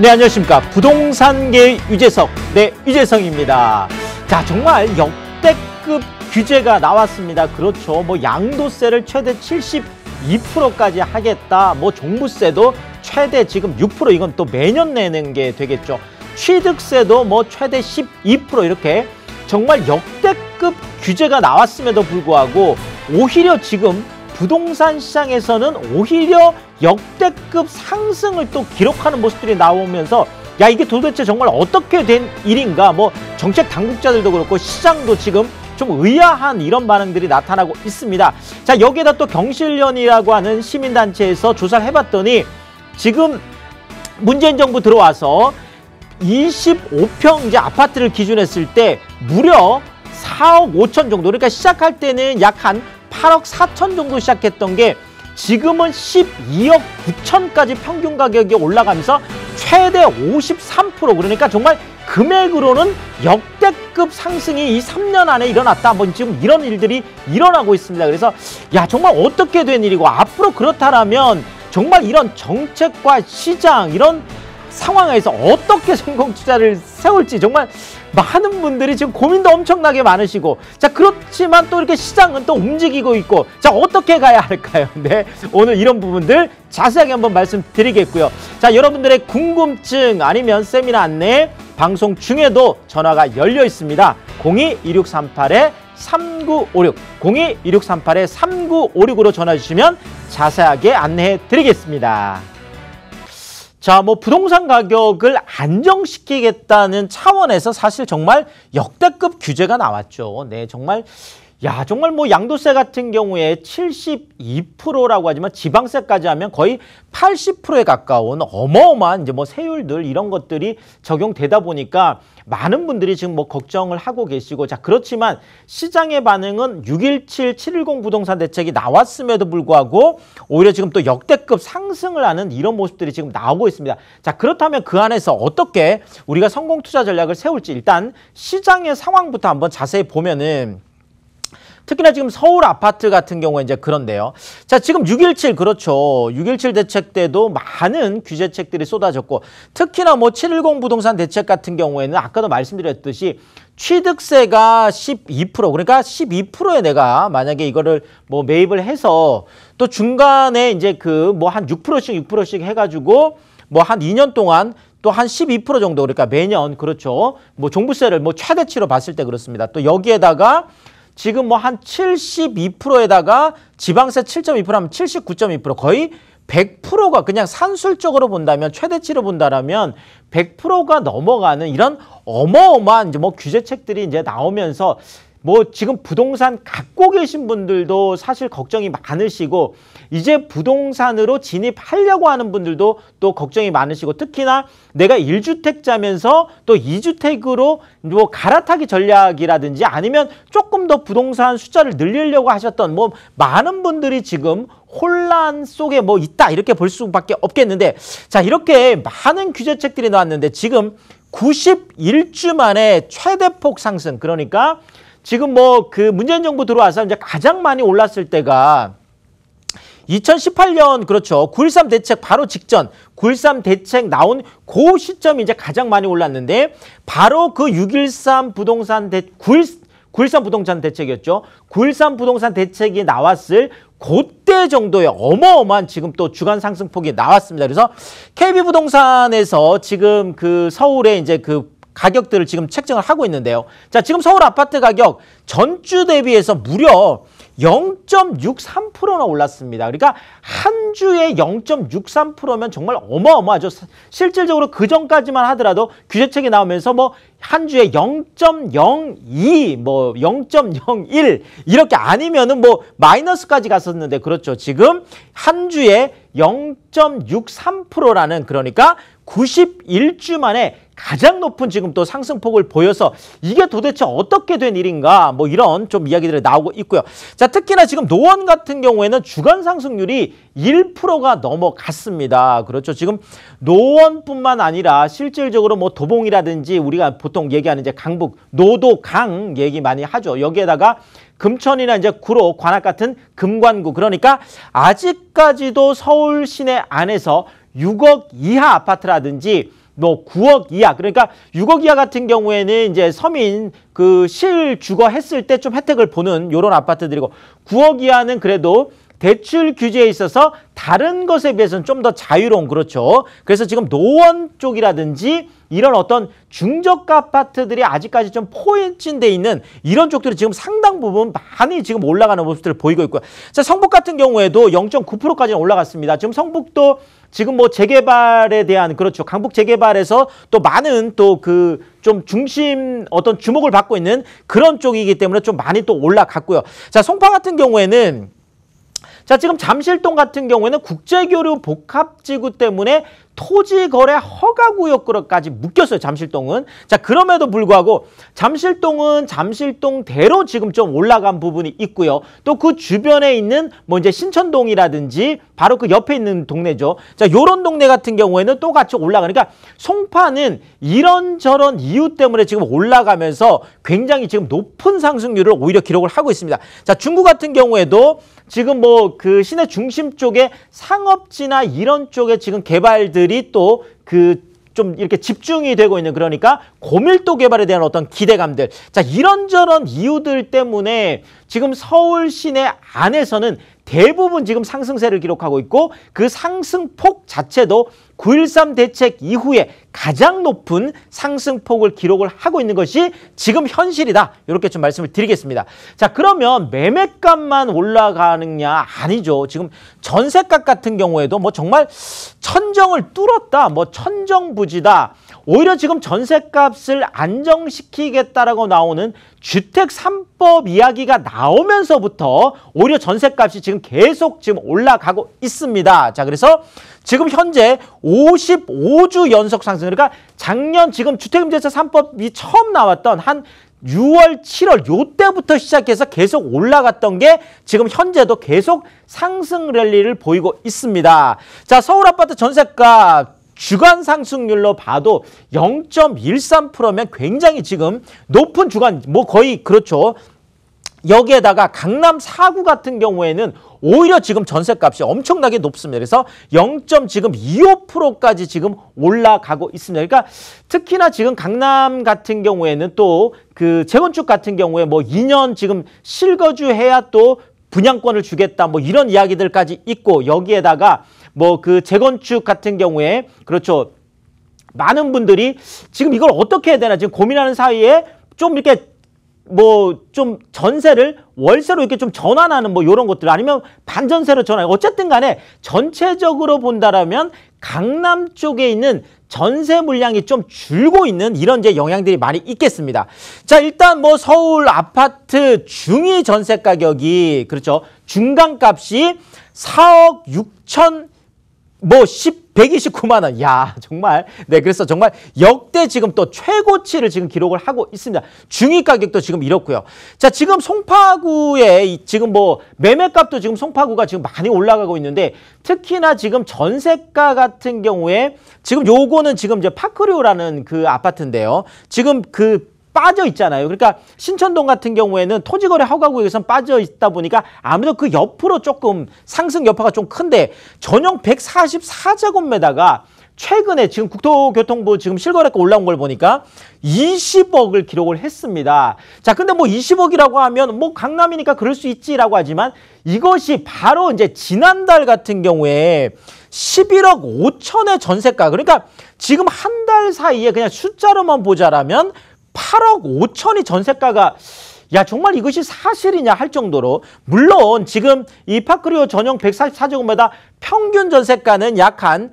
네, 안녕하십니까. 부동산계의 유재석, 네, 유재석입니다 자, 정말 역대급 규제가 나왔습니다. 그렇죠. 뭐, 양도세를 최대 72%까지 하겠다. 뭐, 종부세도 최대 지금 6% 이건 또 매년 내는 게 되겠죠. 취득세도 뭐, 최대 12% 이렇게 정말 역대급 규제가 나왔음에도 불구하고 오히려 지금 부동산 시장에서는 오히려 역대급 상승을 또 기록하는 모습들이 나오면서 야 이게 도대체 정말 어떻게 된 일인가 뭐 정책 당국자들도 그렇고 시장도 지금 좀 의아한 이런 반응들이 나타나고 있습니다. 자 여기에다 또 경실련이라고 하는 시민단체에서 조사를 해봤더니 지금 문재인 정부 들어와서 25평 이제 아파트를 기준했을 때 무려 4억 5천 정도 그러니까 시작할 때는 약한 8억 4천 정도 시작했던 게 지금은 12억 9천까지 평균 가격이 올라가면서 최대 53% 그러니까 정말 금액으로는 역대급 상승이 이 3년 안에 일어났다. 뭐 지금 이런 일들이 일어나고 있습니다. 그래서 야 정말 어떻게 된 일이고 앞으로 그렇다라면 정말 이런 정책과 시장 이런 상황에서 어떻게 성공 투자를 세울지 정말 많은 분들이 지금 고민도 엄청나게 많으시고 자 그렇지만 또 이렇게 시장은 또 움직이고 있고 자 어떻게 가야 할까요? 네 오늘 이런 부분들 자세하게 한번 말씀드리겠고요. 자 여러분들의 궁금증 아니면 세미나 안내 방송 중에도 전화가 열려 있습니다. 02-2638에 3956 02-2638에 3956으로 전화 주시면 자세하게 안내해 드리겠습니다. 자, 뭐 부동산 가격을 안정시키겠다는 차원에서 사실 정말 역대급 규제가 나왔죠. 네, 정말 야 정말 뭐 양도세 같은 경우에 72%라고 하지만 지방세까지 하면 거의 80%에 가까운 어마어마한 이제 뭐 세율들 이런 것들이 적용되다 보니까 많은 분들이 지금 뭐 걱정을 하고 계시고 자 그렇지만 시장의 반응은 617, 710 부동산 대책이 나왔음에도 불구하고 오히려 지금 또 역대급 상승을 하는 이런 모습들이 지금 나오고 있습니다. 자 그렇다면 그 안에서 어떻게 우리가 성공 투자 전략을 세울지 일단 시장의 상황부터 한번 자세히 보면은 특히나 지금 서울 아파트 같은 경우에 이제 그런데요. 자, 지금 6.17 그렇죠. 6.17 대책 때도 많은 규제책들이 쏟아졌고 특히나 뭐 710 부동산 대책 같은 경우에는 아까도 말씀드렸듯이 취득세가 12% 그러니까 12%에 내가 만약에 이거를 뭐 매입을 해서 또 중간에 이제 그 뭐 한 6%씩 6%씩 해가지고 뭐 한 2년 동안 또 한 12% 정도 그러니까 매년 그렇죠 뭐 종부세를 뭐 최대치로 봤을 때 그렇습니다 또 여기에다가 지금 뭐 한 72%에다가 지방세 7.2% 하면 79.2% 거의 100%가 그냥 산술적으로 본다면 최대치로 본다라면 100%가 넘어가는 이런 어마어마한 이제 뭐 규제책들이 이제 나오면서 뭐 지금 부동산 갖고 계신 분들도 사실 걱정이 많으시고 이제 부동산으로 진입하려고 하는 분들도 또 걱정이 많으시고 특히나 내가 1주택자면서또2주택으로뭐 갈아타기 전략이라든지 아니면 조금 더 부동산 숫자를 늘리려고 하셨던 뭐 많은 분들이 지금 혼란 속에 뭐 있다 이렇게 볼 수밖에 없겠는데 자 이렇게 많은 규제책들이 나왔는데 지금 91주 만에 최대폭 상승 그러니까 지금 뭐 그 문재인 정부 들어와서 이제 가장 많이 올랐을 때가 2018년 그렇죠. 9.13 대책 바로 직전 9.13 대책 나온 그 시점이 이제 가장 많이 올랐는데 바로 그 6.13 부동산 대 9, 9.13 부동산 대책이었죠. 9.13 부동산 대책이 나왔을 그때 정도의 어마어마한 지금 또 주간 상승폭이 나왔습니다. 그래서 KB 부동산에서 지금 그 서울에 이제 그 가격들을 지금 책정을 하고 있는데요. 자, 지금 서울 아파트 가격 전주 대비해서 무려 0.63%나 올랐습니다. 그러니까 한 주에 0.63%면 정말 어마어마하죠. 실질적으로 그 전까지만 하더라도 규제책이 나오면서 뭐 한 주에 0.02, 뭐 0.01 이렇게 아니면은 뭐 마이너스까지 갔었는데 그렇죠. 지금 한 주에 0.63%라는 그러니까 91주 만에 가장 높은 지금 또 상승폭을 보여서 이게 도대체 어떻게 된 일인가 뭐 이런 좀 이야기들이 나오고 있고요. 자, 특히나 지금 노원 같은 경우에는 주간 상승률이 1%가 넘어갔습니다. 그렇죠. 지금 노원뿐만 아니라 실질적으로 뭐 도봉이라든지 우리가 보통 얘기하는 이제 강북, 노도, 강 얘기 많이 하죠. 여기에다가 금천이나 이제 구로, 관악 같은 금관구 그러니까 아직까지도 서울 시내 안에서 6억 이하 아파트라든지 뭐 9억 이하 그러니까 6억 이하 같은 경우에는 이제 서민 그 실주거 했을 때 좀 혜택을 보는 요런 아파트들이고 9억 이하는 그래도 대출 규제에 있어서 다른 것에 비해서는 좀 더 자유로운 그렇죠. 그래서 지금 노원 쪽이라든지 이런 어떤 중저가 아파트들이 아직까지 좀 포인트인데 있는 이런 쪽들이 지금 상당 부분 많이 지금 올라가는 모습들을 보이고 있고요. 자, 성북 같은 경우에도 0 9까지 올라갔습니다. 지금 성북도 지금 뭐 재개발에 대한 그렇죠 강북 재개발에서 또 많은 또 그 좀 중심 어떤 주목을 받고 있는 그런 쪽이기 때문에 좀 많이 또 올라갔고요. 자 송파 같은 경우에는 자 지금 잠실동 같은 경우에는 국제교류 복합지구 때문에 토지 거래 허가 구역으로까지 묶였어요. 잠실동은. 자, 그럼에도 불구하고 잠실동은 잠실동대로 지금 좀 올라간 부분이 있고요. 또 그 주변에 있는 뭐 이제 신천동이라든지 바로 그 옆에 있는 동네죠. 자, 요런 동네 같은 경우에는 또 같이 올라가니까 그러니까 송파는 이런저런 이유 때문에 지금 올라가면서 굉장히 지금 높은 상승률을 오히려 기록을 하고 있습니다. 자, 중구 같은 경우에도 지금 뭐 그 시내 중심 쪽에 상업지나 이런 쪽에 지금 개발들 기들이 또그 좀 이렇게 집중이 되고 있는 그러니까 고밀도 개발에 대한 어떤 기대감들 자 이런저런 이유들 때문에 지금 서울 시내 안에서는 대부분 지금 상승세를 기록하고 있고 그 상승폭 자체도 9.13 대책 이후에 가장 높은 상승폭을 기록을 하고 있는 것이 지금 현실이다. 이렇게 좀 말씀을 드리겠습니다. 자, 그러면 매매값만 올라가느냐? 아니죠. 지금 전세값 같은 경우에도 뭐 정말 천정을 뚫었다. 뭐 천정부지다. 오히려 지금 전셋값을 안정시키겠다라고 나오는 주택 3법 이야기가 나오면서부터 오히려 전셋값이 지금 계속 지금 올라가고 있습니다. 자, 그래서 지금 현재 55주 연속 상승 그러니까 작년 지금 주택임대차 3법이 처음 나왔던 한 6월, 7월 요때부터 시작해서 계속 올라갔던 게 지금 현재도 계속 상승 랠리를 보이고 있습니다. 자, 서울 아파트 전세값 주간 상승률로 봐도 0.13%면 굉장히 지금 높은 주간 뭐 거의 그렇죠. 여기에다가 강남 4구 같은 경우에는 오히려 지금 전세값이 엄청나게 높습니다. 그래서 0. 지금 25%까지 지금 올라가고 있습니다. 그러니까 특히나 지금 강남 같은 경우에는 또 그 재건축 같은 경우에 뭐 2년 지금 실거주해야 또 분양권을 주겠다 뭐 이런 이야기들까지 있고 여기에다가 뭐그 재건축 같은 경우에 그렇죠. 많은 분들이 지금 이걸 어떻게 해야 되나 지금 고민하는 사이에 좀 이렇게 뭐 좀 전세를 월세로 이렇게 좀 전환하는 뭐 이런 것들 아니면 반전세로 전환 어쨌든 간에 전체적으로 본다라면 강남 쪽에 있는 전세 물량이 좀 줄고 있는 이런 이제 영향들이 많이 있겠습니다. 자, 일단 뭐 서울 아파트 중위 전세 가격이 그렇죠. 중간 값이 4억 6천 뭐 10, 129만 원. 야, 정말. 네, 그래서 정말 역대 지금 또 최고치를 지금 기록을 하고 있습니다. 중위 가격도 지금 이렇고요. 자, 지금 송파구에 지금 뭐 매매값도 지금 송파구가 지금 많이 올라가고 있는데 특히나 지금 전세가 같은 경우에 지금 요거는 지금 이제 파크리오라는 그 아파트인데요. 지금 그 빠져 있잖아요. 그러니까 신천동 같은 경우에는 토지거래 허가구역에선 빠져 있다 보니까 아무래도 그 옆으로 조금 상승 여파가 좀 큰데 전용 144제곱미터가 최근에 지금 국토교통부 지금 실거래가 올라온 걸 보니까 20억을 기록을 했습니다. 자, 근데 뭐 20억이라고 하면 뭐 강남이니까 그럴 수 있지라고 하지만 이것이 바로 이제 지난달 같은 경우에 11억 5천의 전세가 그러니까 지금 한 달 사이에 그냥 숫자로만 보자라면 8억 5천이 전세가가 야 정말 이것이 사실이냐 할 정도로 물론 지금 이 파크리오 전용 144제곱미터 평균 전세가는 약 한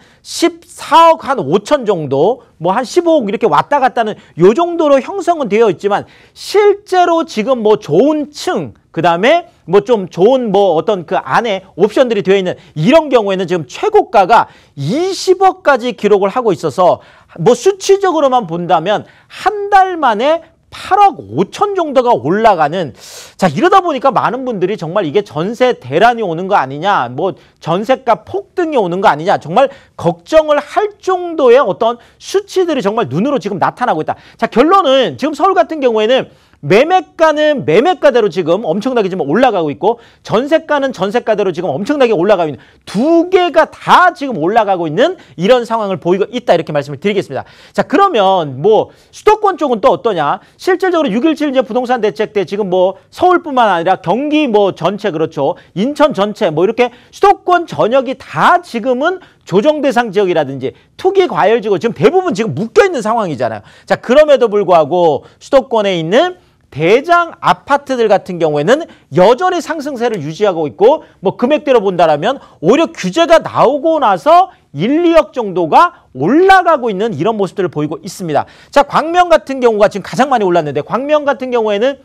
14억 한 5천 정도 뭐 한 15억 이렇게 왔다 갔다는 요 정도로 형성은 되어 있지만 실제로 지금 뭐 좋은 층 그다음에 뭐 좀 좋은 뭐 어떤 그 안에 옵션들이 되어 있는 이런 경우에는 지금 최고가가 20억까지 기록을 하고 있어서 뭐 수치적으로만 본다면 한 달 만에 8억 5천 정도가 올라가는 자 이러다 보니까 많은 분들이 정말 이게 전세 대란이 오는 거 아니냐 뭐 전세가 폭등이 오는 거 아니냐 정말 걱정을 할 정도의 어떤 수치들이 정말 눈으로 지금 나타나고 있다 자 결론은 지금 서울 같은 경우에는 매매가는 매매가대로 지금 엄청나게 지금 올라가고 있고 전세가는 전세가대로 지금 엄청나게 올라가고 있는 두 개가 다 지금 올라가고 있는 이런 상황을 보이고 있다 이렇게 말씀을 드리겠습니다. 자 그러면 뭐 수도권 쪽은 또 어떠냐? 실질적으로 6.17 이제 부동산 대책 때 지금 뭐 서울뿐만 아니라 경기 뭐 전체 그렇죠. 인천 전체 뭐 이렇게 수도권 전역이 다 지금은 조정 대상 지역이라든지 투기 과열 지구 지금 대부분 지금 묶여 있는 상황이잖아요. 자 그럼에도 불구하고 수도권에 있는 대장 아파트들 같은 경우에는 여전히 상승세를 유지하고 있고 뭐 금액대로 본다라면 오히려 규제가 나오고 나서 1, 2억 정도가 올라가고 있는 이런 모습들을 보이고 있습니다. 자, 광명 같은 경우가 지금 가장 많이 올랐는데 광명 같은 경우에는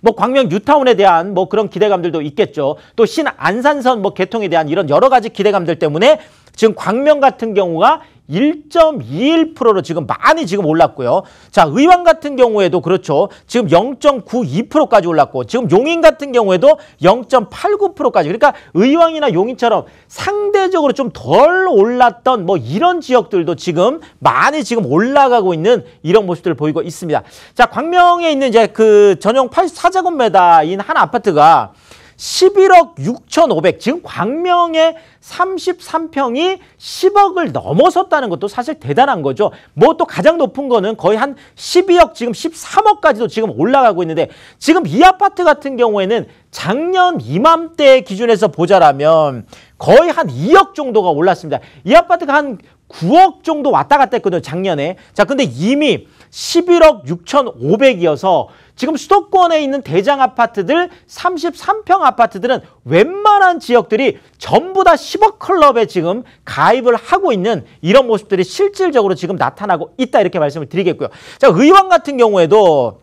뭐 광명 뉴타운에 대한 뭐 그런 기대감들도 있겠죠. 또 신안산선 뭐 개통에 대한 이런 여러 가지 기대감들 때문에 지금 광명 같은 경우가 1.21%로 지금 많이 지금 올랐고요. 자, 의왕 같은 경우에도 그렇죠. 지금 0.92%까지 올랐고 지금 용인 같은 경우에도 0.89%까지. 그러니까 의왕이나 용인처럼 상대적으로 좀 덜 올랐던 뭐 이런 지역들도 지금 많이 지금 올라가고 있는 이런 모습들을 보이고 있습니다. 자, 광명에 있는 이제 그 전용 84제곱미터인 한 아파트가 11억 6,500 지금 광명의 33평이 10억을 넘어섰다는 것도 사실 대단한 거죠. 뭐 또 가장 높은 거는 거의 한 12억 지금 13억까지도 지금 올라가고 있는데 지금 이 아파트 같은 경우에는 작년 이맘때 기준에서 보자라면 거의 한 2억 정도가 올랐습니다. 이 아파트가 한 9억 정도 왔다 갔다 했거든요, 작년에. 자, 근데 이미 11억 6,500이어서 지금 수도권에 있는 대장 아파트들 33평 아파트들은 웬만한 지역들이 전부 다 10억 클럽에 지금 가입을 하고 있는 이런 모습들이 실질적으로 지금 나타나고 있다 이렇게 말씀을 드리겠고요. 자, 의왕 같은 경우에도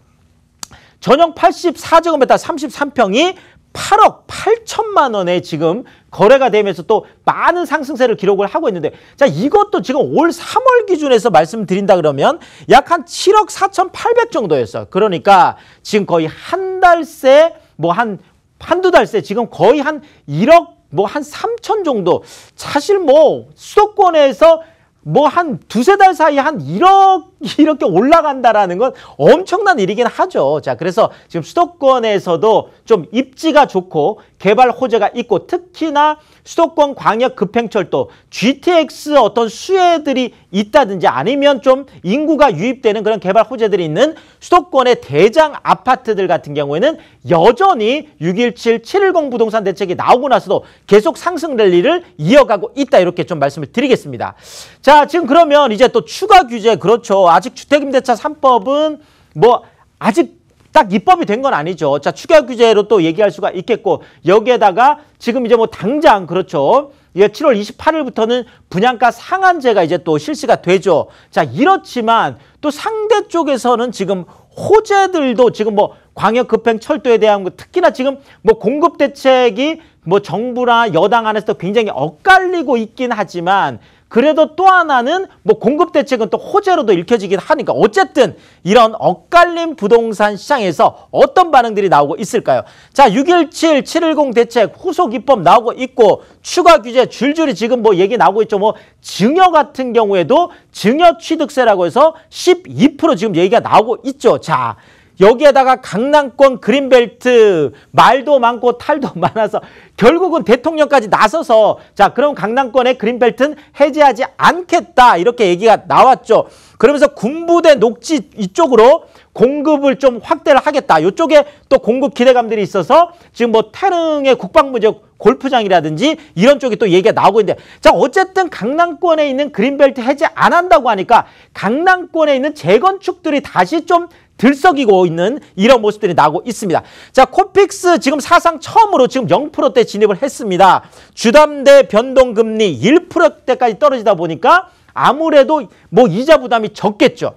전용 84제곱미터 33평이 8억8천만 원에 지금 거래가 되면서 또 많은 상승세를 기록을 하고 있는데 자 이것도 지금 올3월 기준에서 말씀드린다 그러면 약 한7억4천8백 정도였어요. 그러니까 지금 거의 한 달 새 뭐 한 한두 달 새 지금 거의 한1억뭐 한3천 정도 사실 뭐 수도권에서 뭐한 두세 달 사이에 한 1억 이렇게 올라간다라는 건 엄청난 일이긴 하죠. 자, 그래서 지금 수도권에서도 좀 입지가 좋고 개발 호재가 있고 특히나 수도권 광역 급행철도 GTX 어떤 수혜들이 있다든지 아니면 좀 인구가 유입되는 그런 개발 호재들이 있는 수도권의 대장 아파트들 같은 경우에는 여전히 617, 710 부동산 대책이 나오고 나서도 계속 상승 랠리를 이어가고 있다 이렇게 좀 말씀을 드리겠습니다. 자 지금 그러면 이제 또 추가 규제 그렇죠. 아직 주택임대차 3법은뭐 아직 딱 입법이 된 건 아니죠. 자, 추가 규제로 또 얘기할 수가 있겠고 여기에다가 지금 이제 뭐 당장 그렇죠. 예, 7월 28일부터는 분양가 상한제가 이제 또 실시가 되죠. 자, 이렇지만 또 상대 쪽에서는 지금 호재들도 지금 뭐 광역 급행 철도에 대한 거 특히나 지금 뭐 공급 대책이 뭐 정부나 여당 안에서도 굉장히 엇갈리고 있긴 하지만 그래도 또 하나는 뭐 공급 대책은 또 호재로도 읽혀지긴 하니까 어쨌든 이런 엇갈린 부동산 시장에서 어떤 반응들이 나오고 있을까요? 자, 617, 710 대책 후속 입법 나오고 있고 추가 규제 줄줄이 지금 뭐 얘기 나오고 있죠. 뭐 증여 같은 경우에도 증여 취득세라고 해서 12% 지금 얘기가 나오고 있죠. 자, 여기에다가 강남권 그린벨트 말도 많고 탈도 많아서 결국은 대통령까지 나서서 자 그럼 강남권의 그린벨트는 해제하지 않겠다 이렇게 얘기가 나왔죠. 그러면서 군부대 녹지 이쪽으로 공급을 좀 확대를 하겠다. 이쪽에 또 공급 기대감들이 있어서 지금 뭐 태릉의 국방부적 골프장이라든지 이런 쪽이 또 얘기가 나오고 있는데 자 어쨌든 강남권에 있는 그린벨트 해제 안 한다고 하니까 강남권에 있는 재건축들이 다시 좀 들썩이고 있는 이런 모습들이 나고 오 있습니다. 자, 코픽스 지금 사상 처음으로 지금 0%대 진입을 했습니다. 주담대 변동금리 1%대까지 떨어지다 보니까 아무래도 뭐 이자 부담이 적겠죠.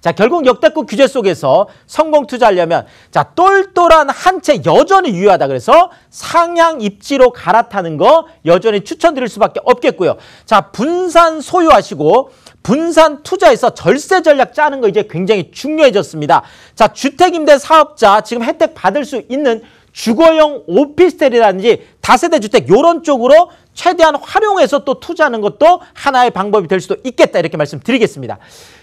자, 결국 역대급 규제 속에서 성공 투자하려면 자, 똘똘한 한 채 여전히 유효하다. 그래서 상향 입지로 갈아타는 거 여전히 추천드릴 수밖에 없겠고요. 자, 분산 소유하시고 분산 투자에서 절세 전략 짜는 거 이제 굉장히 중요해졌습니다. 자, 주택임대 사업자 지금 혜택 받을 수 있는 주거용 오피스텔이라든지 다세대 주택 요런 쪽으로 최대한 활용해서 또 투자하는 것도 하나의 방법이 될 수도 있겠다 이렇게 말씀드리겠습니다.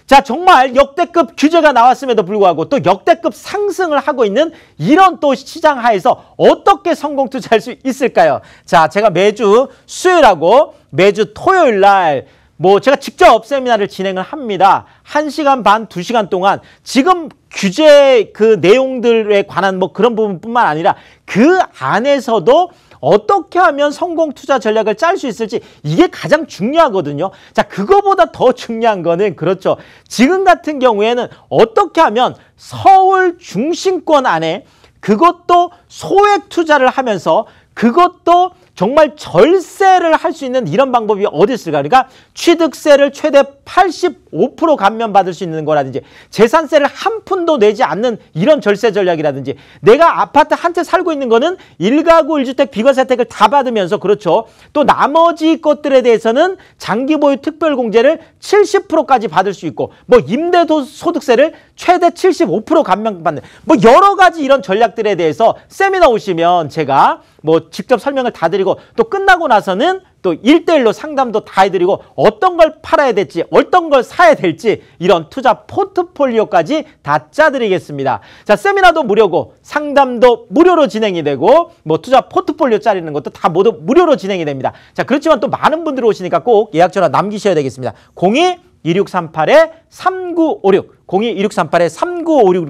자 정말 역대급 규제가 나왔음에도 불구하고 또 역대급 상승을 하고 있는 이런 또 시장 하에서 어떻게 성공 투자할 수 있을까요? 자 제가 매주 수요일하고 매주 토요일 날뭐 제가 직접 세미나를 진행을 합니다. 1시간 반, 2시간 동안 지금 규제 그 내용들에 관한 뭐 그런 부분뿐만 아니라 그 안에서도 어떻게 하면 성공 투자 전략을 짤 수 있을지 이게 가장 중요하거든요. 자, 그거보다 더 중요한 거는 그렇죠. 지금 같은 경우에는 어떻게 하면 서울 중심권 안에 그것도 소액 투자를 하면서 그것도 정말 절세를 할 수 있는 이런 방법이 어디 있을까? 그러니까 취득세를 최대 85% 감면받을 수 있는 거라든지 재산세를 한 푼도 내지 않는 이런 절세 전략이라든지 내가 아파트 한 채 살고 있는 거는 1가구 1주택 비과세택을 혜다 받으면서 그렇죠. 또 나머지 것들에 대해서는 장기 보유 특별 공제를 70%까지 받을 수 있고 뭐 임대도 소득세를 최대 75% 감면받는 뭐 여러 가지 이런 전략들에 대해서 세미나 오시면 제가 뭐 직접 설명을 다 드리고 또 끝나고 나서는 또일대일로 상담도 다 해드리고 어떤 걸 팔아야 될지 어떤 걸 사야 될지 이런 투자 포트폴리오까지 다 짜드리겠습니다. 자 세미나도 무료고 상담도 무료로 진행이 되고 뭐 투자 포트폴리오 짜리는 것도 다 모두 무료로 진행이 됩니다. 자 그렇지만 또 많은 분들이 오시니까 꼭 예약 전화 남기셔야 되겠습니다. 02 2638에 3956 02 2638에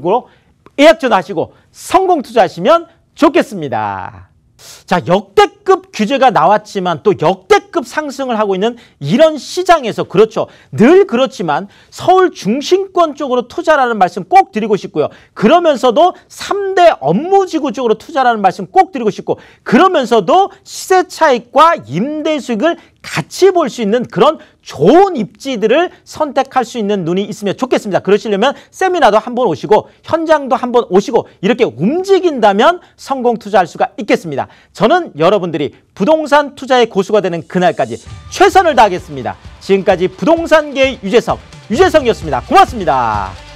3956으로 예약 전화하시고 성공 투자하시면 좋겠습니다. 자 역대 역대급 규제가 나왔지만 또 역대급 상승을 하고 있는 이런 시장에서 그렇죠. 늘 그렇지만 서울 중심권 쪽으로 투자라는 말씀 꼭 드리고 싶고요. 그러면서도 3대 업무지구 쪽으로 투자라는 말씀 꼭 드리고 싶고 그러면서도 시세 차익과 임대 수익을 같이 볼 수 있는 그런 좋은 입지들을 선택할 수 있는 눈이 있으면 좋겠습니다. 그러시려면 세미나도 한 번 오시고 현장도 한 번 오시고 이렇게 움직인다면 성공 투자할 수가 있겠습니다. 저는 여러분들 사람들이 부동산 투자의 고수가 되는 그날까지 최선을 다하겠습니다. 지금까지 부동산계 유재석, 유재성이었습니다. 고맙습니다.